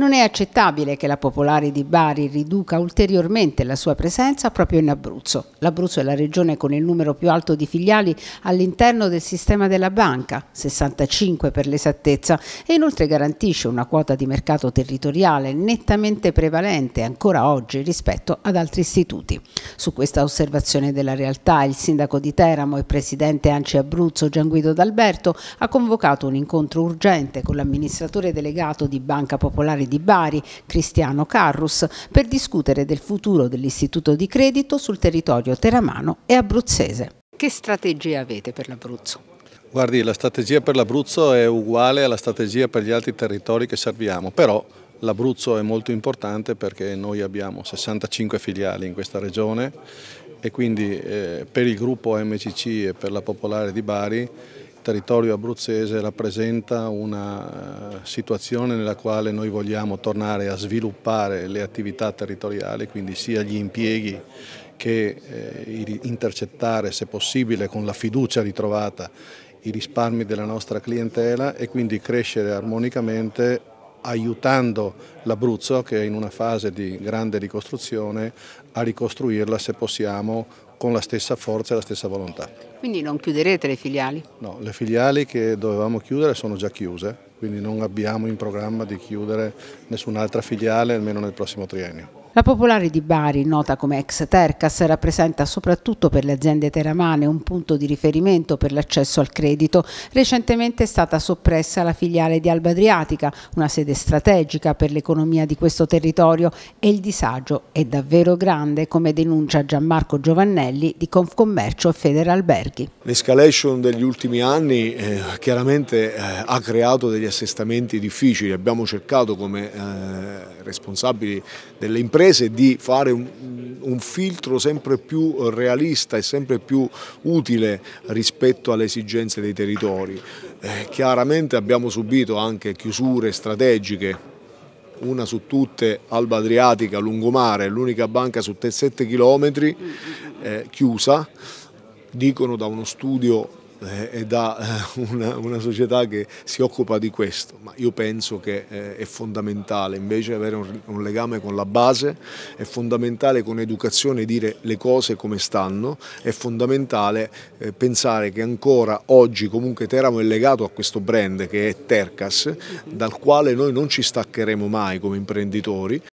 Non è accettabile che la Popolare di Bari riduca ulteriormente la sua presenza proprio in Abruzzo. L'Abruzzo è la regione con il numero più alto di filiali all'interno del sistema della banca, 65 per l'esattezza, e inoltre garantisce una quota di mercato territoriale nettamente prevalente ancora oggi rispetto ad altri istituti. Su questa osservazione della realtà il sindaco di Teramo e presidente Anci Abruzzo Gianguido D'Alberto ha convocato un incontro urgente con l'amministratore delegato di Banca Popolare di Bari, Cristiano Carrus, per discutere del futuro dell'istituto di credito sul territorio teramano e abruzzese. Che strategie avete per l'Abruzzo? Guardi, la strategia per l'Abruzzo è uguale alla strategia per gli altri territori che serviamo, però l'Abruzzo è molto importante perché noi abbiamo 65 filiali in questa regione e quindi eh, per il gruppo MCC e per la Popolare di Bari territorio abruzzese rappresenta una eh, situazione nella quale noi vogliamo tornare a sviluppare le attività territoriali, quindi sia gli impieghi che eh, intercettare se possibile con la fiducia ritrovata i risparmi della nostra clientela e quindi crescere armonicamente aiutando l'Abruzzo, che è in una fase di grande ricostruzione, a ricostruirla se possiamo con la stessa forza e la stessa volontà. Quindi non chiuderete le filiali? No, le filiali che dovevamo chiudere sono già chiuse, quindi non abbiamo in programma di chiudere nessun'altra filiale, almeno nel prossimo triennio. La Popolare di Bari, nota come ex Tercas, rappresenta soprattutto per le aziende teramane un punto di riferimento per l'accesso al credito. Recentemente è stata soppressa la filiale di Alba Adriatica, una sede strategica per l'economia di questo territorio e il disagio è davvero grande, come denuncia Gianmarco Giovannelli di Confcommercio e Federalberghi. L'escalation degli ultimi anni eh, chiaramente eh, ha creato degli assestamenti difficili, abbiamo cercato come eh, responsabili delle imprese di fare un, un filtro sempre più realista e sempre più utile rispetto alle esigenze dei territori. Eh, chiaramente abbiamo subito anche chiusure strategiche una su tutte Alba Adriatica, Lungomare, l'unica banca su 7 chilometri eh, chiusa, dicono da uno studio eh, e da eh, una, una, società che si occupa di questo, ma io penso che eh, è fondamentale invece avere un, un, legame con la base, è fondamentale con educazione dire le cose come stanno, è fondamentale eh, pensare che ancora oggi comunque Teramo è legato a questo brand che è Tercas, dal quale noi non ci staccheremo mai come imprenditori